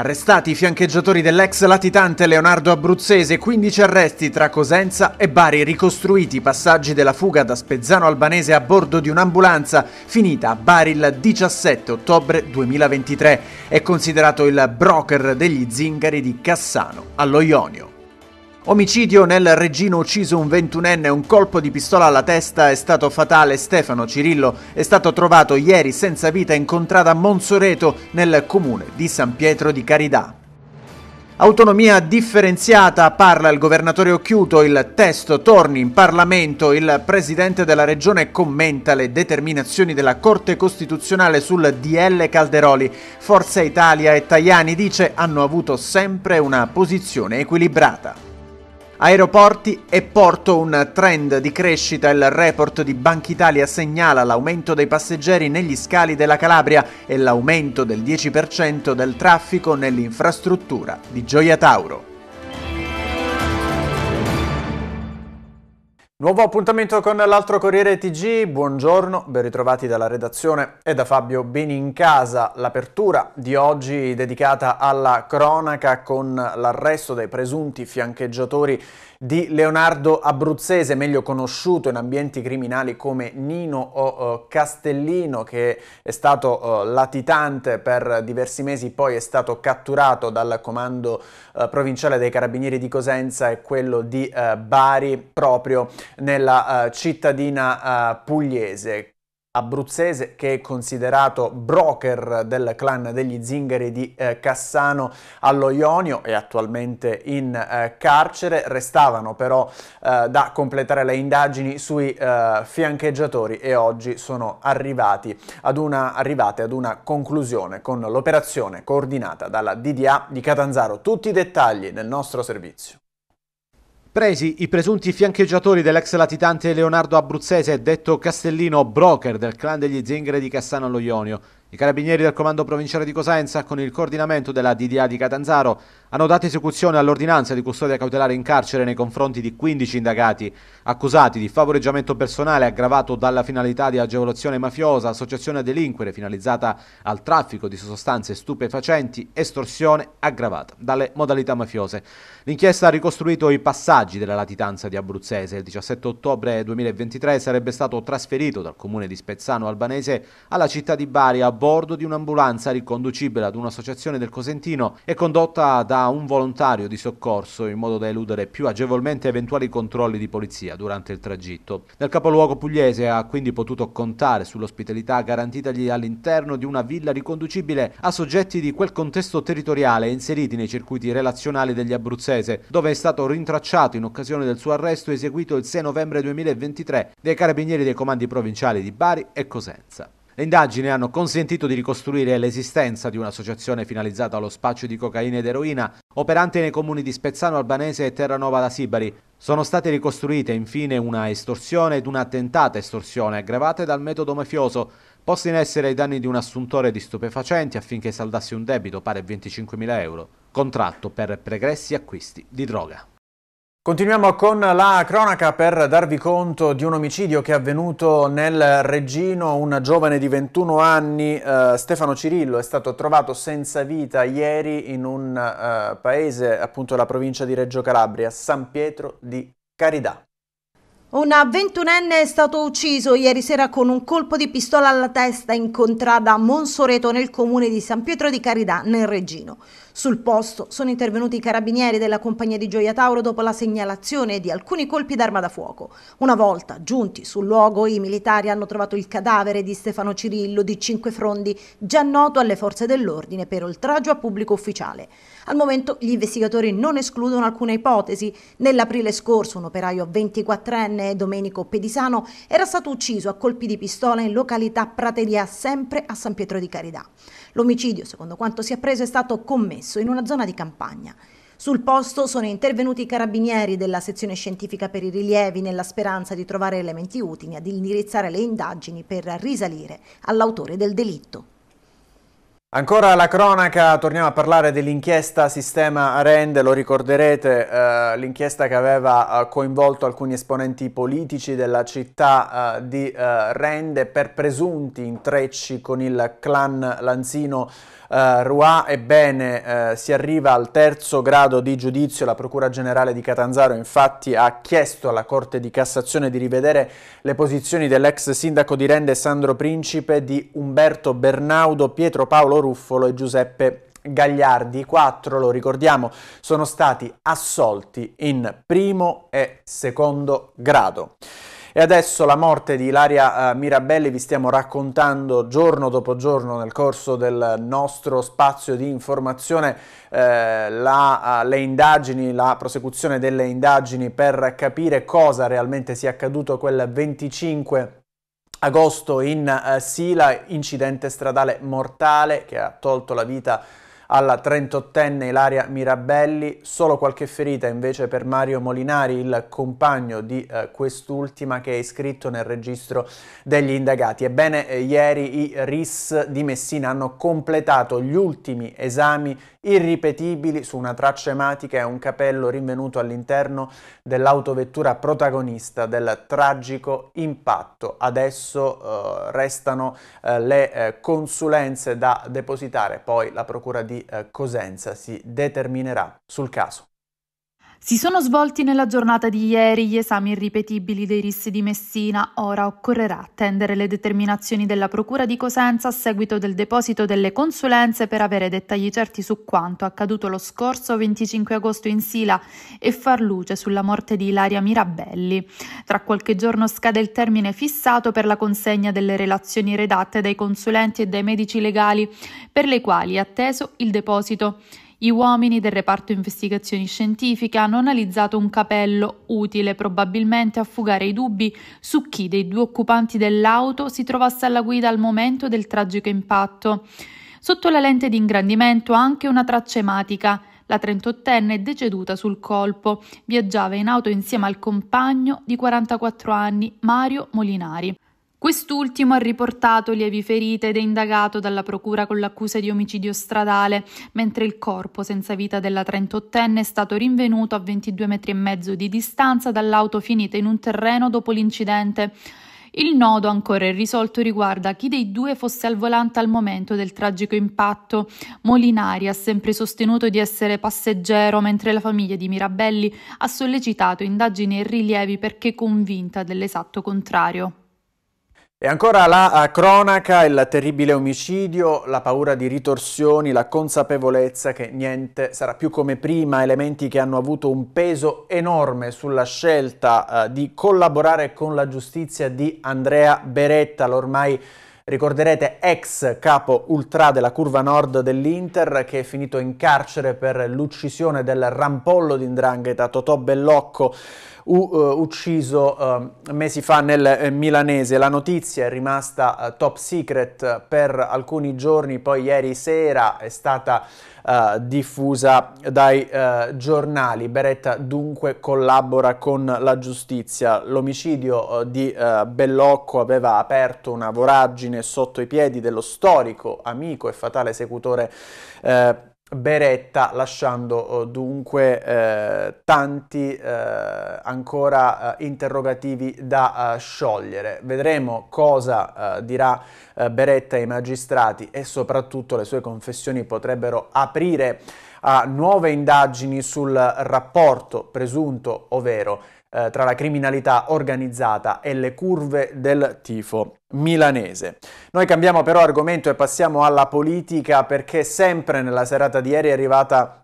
Arrestati i fiancheggiatori dell'ex latitante Leonardo Abruzzese, 15 arresti tra Cosenza e Bari, ricostruiti i passaggi della fuga da Spezzano Albanese a bordo di un'ambulanza finita a Bari il 17 ottobre 2023. È considerato il broker degli zingari di Cassano, allo Ionio. Omicidio nel Reggino ucciso un ventunenne, un colpo di pistola alla testa è stato fatale. Stefano Cirillo è stato trovato ieri senza vita in contrada a Monsoreto nel comune di San Pietro di Caridà. Autonomia differenziata, parla il governatore Occhiuto, il testo torni in Parlamento, il presidente della regione commenta le determinazioni della Corte Costituzionale sul DL Calderoli. Forza Italia e Tajani, dice, hanno avuto sempre una posizione equilibrata. Aeroporti e porto un trend di crescita. Il report di Banca Italia segnala l'aumento dei passeggeri negli scali della Calabria e l'aumento del 10% del traffico nell'infrastruttura di Gioia Tauro. Nuovo appuntamento con l'altro Corriere TG, buongiorno, ben ritrovati dalla redazione e da Fabio Benincasa. L'apertura di oggi dedicata alla cronaca con l'arresto dei presunti fiancheggiatori di Leonardo Abruzzese, meglio conosciuto in ambienti criminali come Nino o eh, Castellino, che è stato eh, latitante per diversi mesi, poi è stato catturato dal comando eh, provinciale dei Carabinieri di Cosenza e quello di Bari, proprio nella cittadina pugliese abruzzese che è considerato broker del clan degli zingari di eh, Cassano allo Ionio e attualmente in eh, carcere. Restavano però eh, da completare le indagini sui eh, fiancheggiatori e oggi sono arrivati ad una, arrivate ad una conclusione con l'operazione coordinata dalla DDA di Catanzaro. Tutti i dettagli nel nostro servizio. Presi i presunti fiancheggiatori dell'ex latitante Leonardo Abruzzese, detto Castellino, broker del clan degli zingari di Cassano allo Ionio, i carabinieri del comando provinciale di Cosenza, con il coordinamento della DDA di Catanzaro, hanno dato esecuzione all'ordinanza di custodia cautelare in carcere nei confronti di 15 indagati, accusati di favoreggiamento personale aggravato dalla finalità di agevolazione mafiosa, associazione a delinquere finalizzata al traffico di sostanze stupefacenti, estorsione aggravata dalle modalità mafiose. L'inchiesta ha ricostruito i passaggi della latitanza di Abruzzese. Il 17 ottobre 2023 sarebbe stato trasferito dal comune di Spezzano Albanese alla città di Bari a bordo di un'ambulanza riconducibile ad un'associazione del Cosentino e condotta da un volontario di soccorso in modo da eludere più agevolmente eventuali controlli di polizia durante il tragitto. Nel capoluogo pugliese ha quindi potuto contare sull'ospitalità garantitagli all'interno di una villa riconducibile a soggetti di quel contesto territoriale inseriti nei circuiti relazionali degli abruzzese, dove è stato rintracciato in occasione del suo arresto eseguito il 6 novembre 2023 dai carabinieri dei comandi provinciali di Bari e Cosenza. Le indagini hanno consentito di ricostruire l'esistenza di un'associazione finalizzata allo spaccio di cocaina ed eroina operante nei comuni di Spezzano Albanese e Terranova da Sibari. Sono state ricostruite infine una estorsione ed un'attentata estorsione aggravate dal metodo mafioso, posti in essere ai danni di un assuntore di stupefacenti affinché saldasse un debito pari a 25.000 euro, contratto per pregressi acquisti di droga. Continuiamo con la cronaca per darvi conto di un omicidio che è avvenuto nel Reggino. Un giovane di 21 anni, eh, Stefano Cirillo, è stato trovato senza vita ieri in un eh, paese, appunto la provincia di Reggio Calabria, San Pietro di Caridà. Una ventunenne è stato ucciso ieri sera con un colpo di pistola alla testa in contrada a Monsoreto nel comune di San Pietro di Caridà, nel Reggino. Sul posto sono intervenuti i carabinieri della compagnia di Gioia Tauro dopo la segnalazione di alcuni colpi d'arma da fuoco. Una volta giunti sul luogo, i militari hanno trovato il cadavere di Stefano Cirillo di Cinque Frondi, già noto alle forze dell'ordine per oltraggio a pubblico ufficiale. Al momento gli investigatori non escludono alcuna ipotesi. Nell'aprile scorso un operaio 24enne, Domenico Pedisano, era stato ucciso a colpi di pistola in località Prateria, sempre a San Pietro di Carità. L'omicidio, secondo quanto si è appreso, è stato commesso in una zona di campagna. Sul posto sono intervenuti i carabinieri della sezione scientifica per i rilievi nella speranza di trovare elementi utili ad indirizzare le indagini per risalire all'autore del delitto. Ancora la cronaca, torniamo a parlare dell'inchiesta Sistema Rende, lo ricorderete, eh, l'inchiesta che aveva eh, coinvolto alcuni esponenti politici della città eh, di eh, Rende per presunti intrecci con il clan lanzino eh, Rua. Ebbene, eh, si arriva al terzo grado di giudizio, la Procura Generale di Catanzaro infatti ha chiesto alla Corte di Cassazione di rivedere le posizioni dell'ex sindaco di Rende Sandro Principe, di Umberto Bernaudo, Pietro Paolo Ruffolo e Giuseppe Gagliardi. I quattro, lo ricordiamo, sono stati assolti in primo e secondo grado. E adesso la morte di Ilaria eh, Mirabelli vi stiamo raccontando giorno dopo giorno nel corso del nostro spazio di informazione eh, la, eh, le indagini, la prosecuzione delle indagini per capire cosa realmente sia accaduto quel 25 agosto in uh, Sila, incidente stradale mortale che ha tolto la vita alla 38enne Ilaria Mirabelli, solo qualche ferita invece per Mario Molinari, il compagno di eh, quest'ultima che è iscritto nel registro degli indagati. Ebbene, eh, ieri i RIS di Messina hanno completato gli ultimi esami irripetibili su una traccia ematica e un capello rinvenuto all'interno dell'autovettura protagonista del tragico impatto. Adesso eh, restano eh, le eh, consulenze da depositare, poi la procura di di eh, Cosenza si determinerà sul caso. Si sono svolti nella giornata di ieri gli esami irripetibili dei RIS di Messina, ora occorrerà attendere le determinazioni della Procura di Cosenza a seguito del deposito delle consulenze per avere dettagli certi su quanto accaduto lo scorso 25 agosto in Sila e far luce sulla morte di Ilaria Mirabelli. Tra qualche giorno scade il termine fissato per la consegna delle relazioni redatte dai consulenti e dai medici legali, per le quali è atteso il deposito. Gli uomini del reparto investigazioni scientifiche hanno analizzato un capello utile probabilmente a fugare i dubbi su chi dei due occupanti dell'auto si trovasse alla guida al momento del tragico impatto. Sotto la lente di ingrandimento anche una traccia ematica. La 38enne è deceduta sul colpo. Viaggiava in auto insieme al compagno di 44 anni, Mario Molinari. Quest'ultimo ha riportato lievi ferite ed è indagato dalla procura con l'accusa di omicidio stradale, mentre il corpo senza vita della 38enne è stato rinvenuto a 22 metri e mezzo di distanza dall'auto finita in un terreno dopo l'incidente. Il nodo ancora irrisolto riguarda chi dei due fosse al volante al momento del tragico impatto. Molinari ha sempre sostenuto di essere passeggero, mentre la famiglia di Mirabelli ha sollecitato indagini e rilievi perché convinta dell'esatto contrario. E ancora la cronaca, il terribile omicidio, la paura di ritorsioni, la consapevolezza che niente sarà più come prima, elementi che hanno avuto un peso enorme sulla scelta eh, di collaborare con la giustizia di Andrea Beretta, l'ormai ricorderete ex capo ultra della curva nord dell'Inter che è finito in carcere per l'uccisione del rampollo di Ndrangheta, Totò Bellocco u, eh, ucciso uh, mesi fa nel eh, milanese. La notizia è rimasta top secret per alcuni giorni, poi ieri sera è stata diffusa dai giornali. Beretta dunque collabora con la giustizia. L'omicidio di Bellocco aveva aperto una voragine sotto i piedi dello storico, amico e fatale esecutore Beretta lasciando oh, dunque eh, tanti eh, ancora eh, interrogativi da eh, sciogliere. Vedremo cosa eh, dirà eh, Beretta ai magistrati e soprattutto le sue confessioni potrebbero aprire a nuove indagini sul rapporto presunto, ovvero eh, tra la criminalità organizzata e le curve del tifo milanese. Noi cambiamo però argomento e passiamo alla politica perché sempre nella serata di ieri è arrivata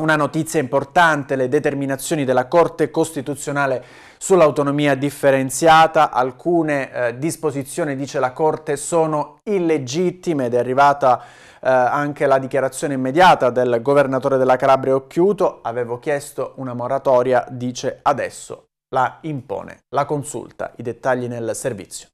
una notizia importante, le determinazioni della Corte Costituzionale sull'autonomia differenziata, alcune eh, disposizioni, dice la Corte, sono illegittime ed è arrivata eh, anche la dichiarazione immediata del governatore della Calabria Occhiuto, avevo chiesto una moratoria, dice adesso la impone, la consulta, i dettagli nel servizio.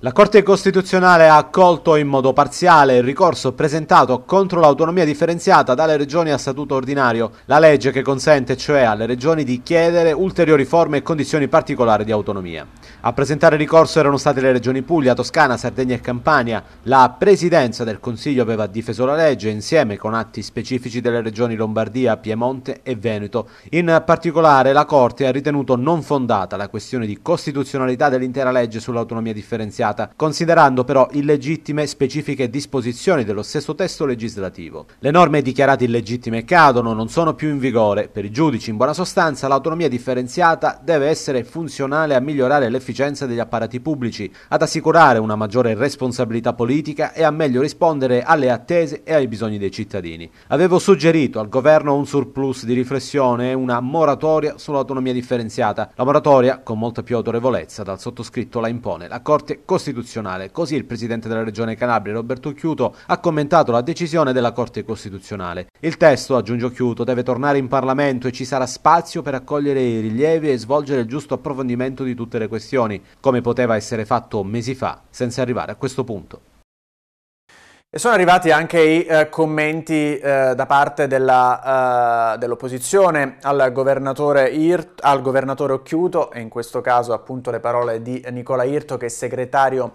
La Corte Costituzionale ha accolto in modo parziale il ricorso presentato contro l'autonomia differenziata dalle regioni a statuto ordinario, la legge che consente cioè alle regioni di chiedere ulteriori forme e condizioni particolari di autonomia. A presentare ricorso erano state le regioni Puglia, Toscana, Sardegna e Campania. La Presidenza del Consiglio aveva difeso la legge insieme con atti specifici delle regioni Lombardia, Piemonte e Veneto. In particolare la Corte ha ritenuto non fondata la questione di costituzionalità dell'intera legge sull'autonomia differenziata modificata, considerando però illegittime specifiche disposizioni dello stesso testo legislativo. Le norme dichiarate illegittime cadono, non sono più in vigore. Per i giudici, in buona sostanza, l'autonomia differenziata deve essere funzionale a migliorare l'efficienza degli apparati pubblici, ad assicurare una maggiore responsabilità politica e a meglio rispondere alle attese e ai bisogni dei cittadini. Avevo suggerito al governo un surplus di riflessione e una moratoria sull'autonomia differenziata. La moratoria, con molta più autorevolezza, dal sottoscritto la impone la Corte Costituzionale costituzionale. Così il presidente della regione Calabria, Roberto Chiuto, ha commentato la decisione della Corte Costituzionale. Il testo, aggiunge Chiuto, deve tornare in Parlamento e ci sarà spazio per accogliere i rilievi e svolgere il giusto approfondimento di tutte le questioni, come poteva essere fatto mesi fa, senza arrivare a questo punto. E sono arrivati anche i eh, commenti eh, da parte della, eh, dell'opposizione al governatore, Irt, al governatore Occhiuto e in questo caso appunto le parole di Nicola Irto che è segretario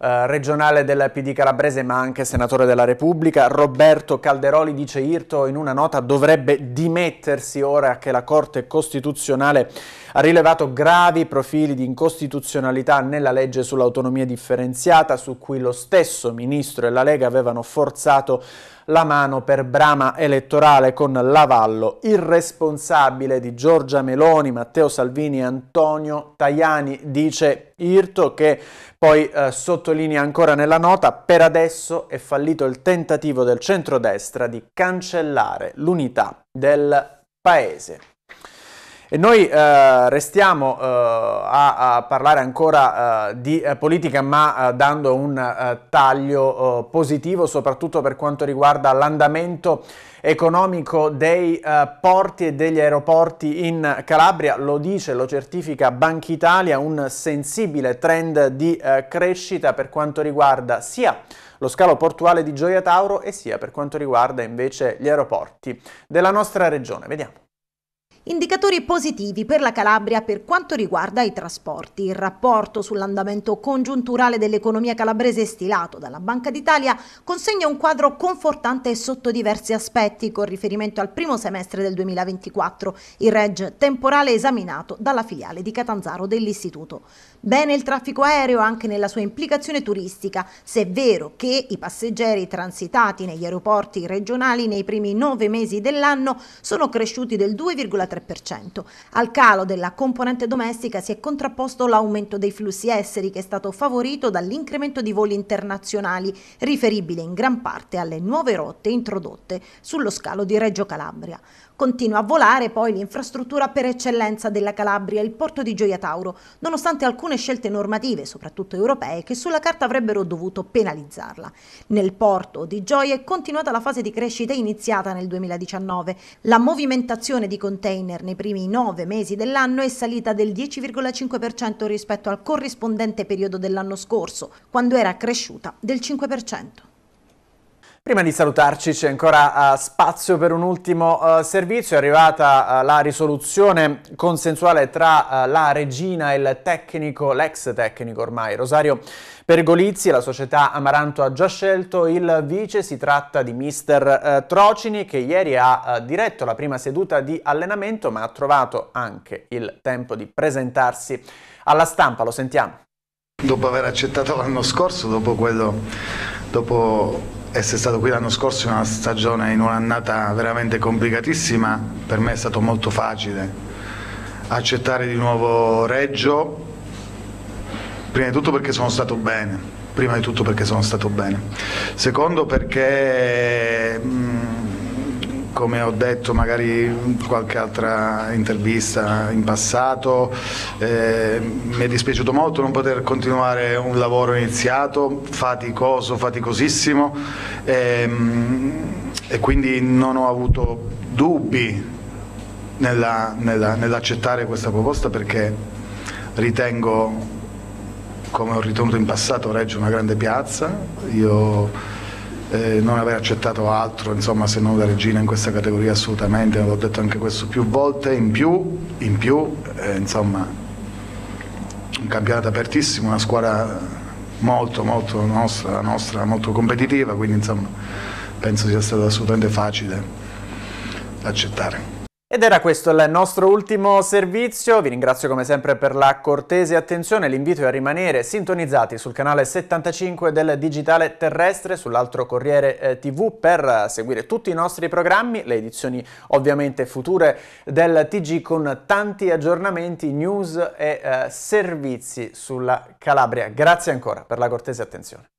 eh, regionale del PD calabrese ma anche senatore della Repubblica. Roberto Calderoli dice Irto in una nota dovrebbe dimettersi ora che la Corte Costituzionale ha rilevato gravi profili di incostituzionalità nella legge sull'autonomia differenziata su cui lo stesso ministro e la Lega avevano forzato la mano per brama elettorale con l'avallo irresponsabile di Giorgia Meloni, Matteo Salvini e Antonio Tajani, dice Irto che poi eh, sottolinea ancora nella nota per adesso è fallito il tentativo del centrodestra di cancellare l'unità del paese. E noi eh, restiamo eh, a, a, parlare ancora eh, di eh, politica, ma eh, dando un eh, taglio positivo, soprattutto per quanto riguarda l'andamento economico dei porti e degli aeroporti in Calabria. Lo dice, lo certifica Banca Italia, un sensibile trend di crescita per quanto riguarda sia lo scalo portuale di Gioia Tauro e sia per quanto riguarda invece gli aeroporti della nostra regione. Vediamo. Indicatori positivi per la Calabria per quanto riguarda i trasporti. Il rapporto sull'andamento congiunturale dell'economia calabrese stilato dalla Banca d'Italia consegna un quadro confortante sotto diversi aspetti con riferimento al primo semestre del 2024, il reg temporale esaminato dalla filiale di Catanzaro dell'Istituto. Bene il traffico aereo anche nella sua implicazione turistica, se è vero che i passeggeri transitati negli aeroporti regionali nei primi nove mesi dell'anno sono cresciuti del 2,3% 3%. Al calo della componente domestica si è contrapposto l'aumento dei flussi esteri che è stato favorito dall'incremento di voli internazionali, riferibile in gran parte alle nuove rotte introdotte sullo scalo di Reggio Calabria. Continua a volare poi l'infrastruttura per eccellenza della Calabria, il porto di Gioia Tauro, nonostante alcune scelte normative, soprattutto europee, che sulla carta avrebbero dovuto penalizzarla. Nel porto di Gioia è continuata la fase di crescita iniziata nel 2019. La movimentazione di container nei primi nove mesi dell'anno è salita del 10,5% rispetto al corrispondente periodo dell'anno scorso, quando era cresciuta del 5%. Prima di salutarci c'è ancora uh, spazio per un ultimo uh, servizio, è arrivata uh, la risoluzione consensuale tra la regina e il tecnico, l'ex tecnico ormai, Rosario Pergolizzi, la società Amaranto ha già scelto il vice, si tratta di mister Trocini che ieri ha diretto la prima seduta di allenamento ma ha trovato anche il tempo di presentarsi alla stampa, lo sentiamo. Dopo aver accettato l'anno scorso, dopo quello, dopo essere stato qui l'anno scorso in una stagione, in un'annata veramente complicatissima, per me è stato molto facile accettare di nuovo Reggio, prima di tutto perché sono stato bene, prima di tutto perché sono stato bene, secondo perché... Mh, mm, come ho detto magari in qualche altra intervista in passato, eh, mi è dispiaciuto molto non poter continuare un lavoro iniziato, faticoso, faticosissimo ehm, e quindi non ho avuto dubbi nell'accettare nella, nell questa proposta perché ritengo, come ho ritenuto in passato, Reggio una grande piazza. Io eh, non aver accettato altro insomma, se non la regina in questa categoria assolutamente, l'ho detto anche questo più volte, in più, in più eh, insomma, un campionato apertissimo, una squadra molto, molto nostra, la nostra, molto competitiva, quindi insomma, penso sia stato assolutamente facile accettare. Ed era questo il nostro ultimo servizio, vi ringrazio come sempre per la cortese attenzione, l'invito è a rimanere sintonizzati sul canale 75 del Digitale Terrestre, sull'altro Corriere eh, TV per seguire tutti i nostri programmi, le edizioni ovviamente future del TG con tanti aggiornamenti, news e eh, servizi sulla Calabria. Grazie ancora per la cortese attenzione.